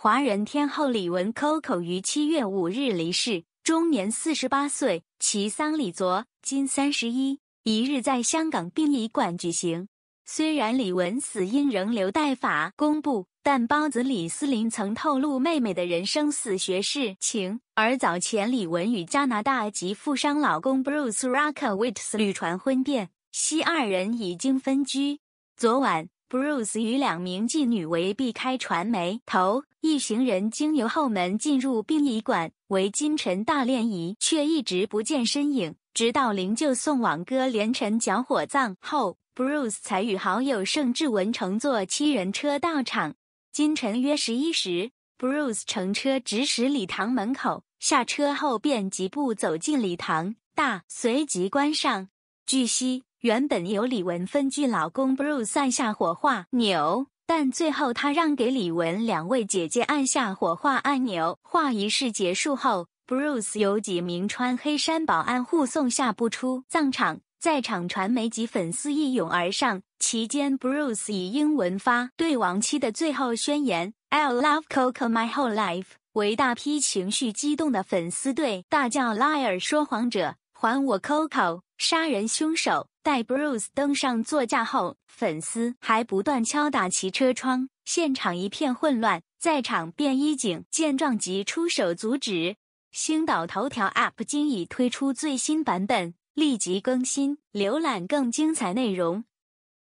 华人天后李玟 Coco 于七月五日离世，终年四十八岁。其丧礼昨今三十一一日在香港殡仪馆举行。虽然李玟死因仍留待法公布，但包子李思玲曾透露妹妹的人生死学事情。而早前李玟与加拿大籍富商老公 Bruce r o c k e w i t z 旅传婚变，现二人已经分居。昨晚。Bruce 与两名妓女为避开传媒，头一行人经由后门进入殡仪馆，为金晨大殓仪，却一直不见身影。直到灵柩送往哥连臣缴火葬后，Bruce 才与好友盛志文乘坐七人车到场。今晨约十一时，Bruce 乘车直驶礼堂门口，下车后便疾步走进礼堂，大随即关上。据悉，原本由李玟分居老公 Bruce 按下火化钮，但最后他让给李玟两位姐姐按下火化按钮。化仪式结束后，Bruce 由几名穿黑衫保安护送下不出葬场，在场传媒及粉丝一涌而上，期间 Bruce 以英文发对亡妻的最后宣言 i l o v e Coco my whole life”，为大批情绪激动的粉丝对大叫 “liar” 说谎者。还我 Coco！杀人凶手带 Bruce 登上座驾后，粉丝还不断敲打其车窗，现场一片混乱。在场便衣警见状即出手阻止。星岛头条 App 今已推出最新版本，立即更新，浏览更精彩内容。